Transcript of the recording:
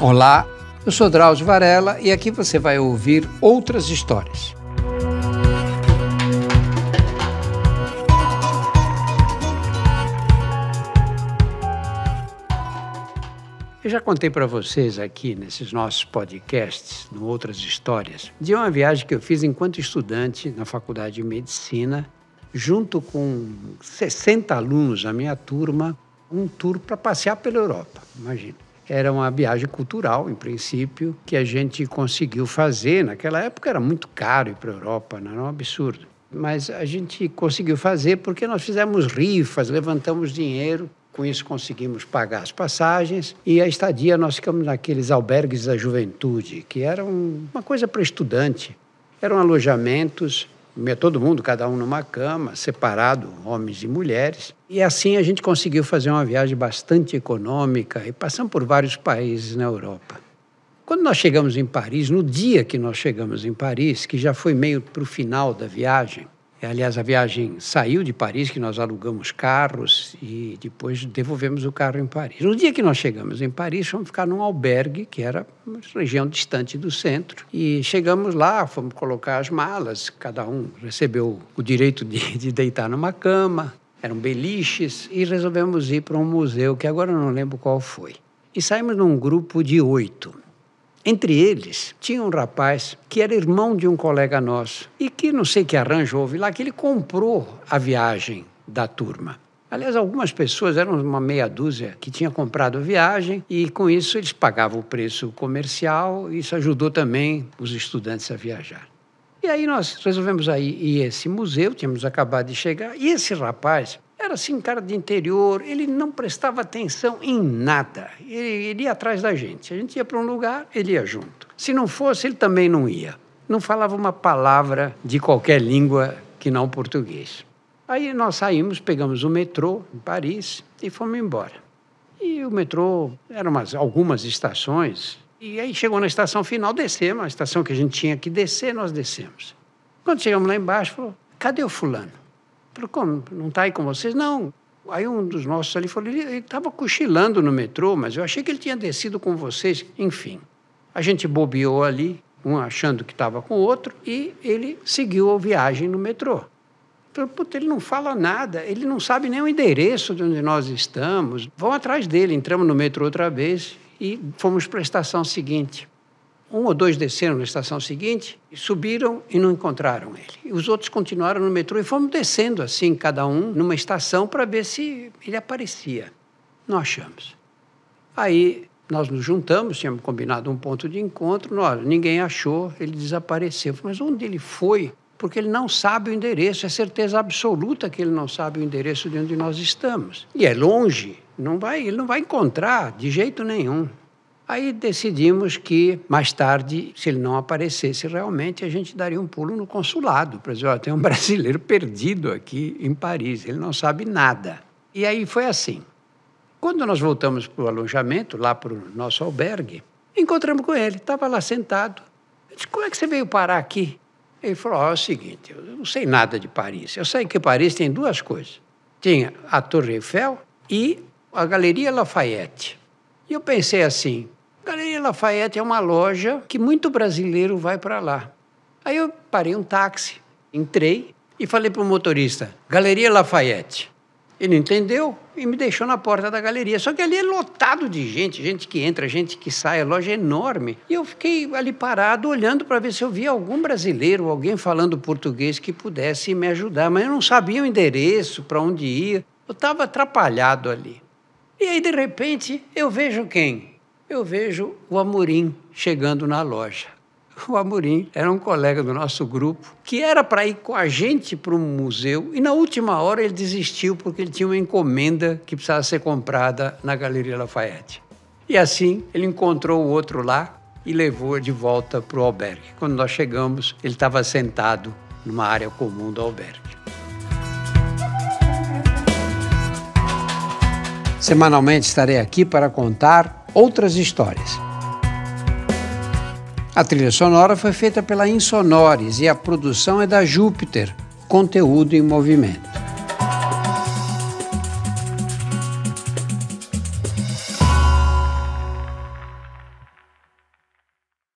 Olá, eu sou Drauzio Varela e aqui você vai ouvir outras histórias. Eu já contei para vocês aqui nesses nossos podcasts, no Outras Histórias, de uma viagem que eu fiz enquanto estudante na Faculdade de Medicina, junto com 60 alunos da minha turma, um tour para passear pela Europa, imagina. Era uma viagem cultural, em princípio, que a gente conseguiu fazer. Naquela época era muito caro ir para a Europa, não né? era um absurdo. Mas a gente conseguiu fazer porque nós fizemos rifas, levantamos dinheiro com isso conseguimos pagar as passagens e a estadia nós ficamos naqueles albergues da juventude, que era uma coisa para estudante. Eram alojamentos todo mundo, cada um numa cama, separado, homens e mulheres. E assim a gente conseguiu fazer uma viagem bastante econômica e passamos por vários países na Europa. Quando nós chegamos em Paris, no dia que nós chegamos em Paris, que já foi meio para o final da viagem, é, aliás, a viagem saiu de Paris, que nós alugamos carros e depois devolvemos o carro em Paris. No dia que nós chegamos em Paris, fomos ficar num albergue, que era uma região distante do centro. E chegamos lá, fomos colocar as malas, cada um recebeu o direito de, de deitar numa cama, eram beliches, e resolvemos ir para um museu, que agora não lembro qual foi. E saímos num grupo de oito. Entre eles, tinha um rapaz que era irmão de um colega nosso e que não sei que arranjo houve lá, que ele comprou a viagem da turma. Aliás, algumas pessoas, eram uma meia dúzia, que tinha comprado viagem e com isso eles pagavam o preço comercial. e Isso ajudou também os estudantes a viajar. E aí nós resolvemos aí a esse museu, tínhamos acabado de chegar, e esse rapaz era assim, cara de interior, ele não prestava atenção em nada. Ele, ele ia atrás da gente. Se A gente ia para um lugar, ele ia junto. Se não fosse, ele também não ia. Não falava uma palavra de qualquer língua que não português. Aí nós saímos, pegamos o metrô em Paris e fomos embora. E o metrô, eram umas, algumas estações, e aí chegou na estação final, descemos, a estação que a gente tinha que descer, nós descemos. Quando chegamos lá embaixo, falou, cadê o fulano? Falei, como? Não está aí com vocês? Não. Aí um dos nossos ali falou, ele estava cochilando no metrô, mas eu achei que ele tinha descido com vocês. Enfim, a gente bobeou ali, um achando que estava com o outro, e ele seguiu a viagem no metrô. Falei, puta, ele não fala nada, ele não sabe nem o endereço de onde nós estamos. Vão atrás dele. Entramos no metrô outra vez e fomos para a estação seguinte. Um ou dois desceram na estação seguinte, subiram e não encontraram ele. E os outros continuaram no metrô e fomos descendo assim, cada um, numa estação para ver se ele aparecia. Não achamos. Aí nós nos juntamos, tínhamos combinado um ponto de encontro. Nós ninguém achou, ele desapareceu. Mas onde ele foi? Porque ele não sabe o endereço, é certeza absoluta que ele não sabe o endereço de onde nós estamos. E é longe, não vai, ele não vai encontrar de jeito nenhum. Aí decidimos que, mais tarde, se ele não aparecesse realmente, a gente daria um pulo no consulado para dizer: oh, tem um brasileiro perdido aqui em Paris, ele não sabe nada. E aí foi assim. Quando nós voltamos para o alojamento, lá para o nosso albergue, encontramos com ele, estava lá sentado. Eu disse: como é que você veio parar aqui? Ele falou: oh, é o seguinte, eu não sei nada de Paris. Eu sei que Paris tem duas coisas: tinha a Torre Eiffel e a Galeria Lafayette. E eu pensei assim: Galeria Lafayette é uma loja que muito brasileiro vai para lá. Aí eu parei um táxi, entrei e falei para o motorista: Galeria Lafayette. Ele entendeu e me deixou na porta da galeria. Só que ali é lotado de gente, gente que entra, gente que sai, a loja é enorme. E eu fiquei ali parado olhando para ver se eu via algum brasileiro, alguém falando português que pudesse me ajudar, mas eu não sabia o endereço, para onde ia. Eu estava atrapalhado ali. E aí, de repente, eu vejo quem? eu vejo o Amorim chegando na loja. O Amorim era um colega do nosso grupo que era para ir com a gente para um museu e na última hora ele desistiu porque ele tinha uma encomenda que precisava ser comprada na Galeria Lafayette. E assim ele encontrou o outro lá e levou de volta para o albergue. Quando nós chegamos, ele estava sentado numa área comum do albergue. Semanalmente estarei aqui para contar outras histórias. A trilha sonora foi feita pela Insonores e a produção é da Júpiter, conteúdo em movimento.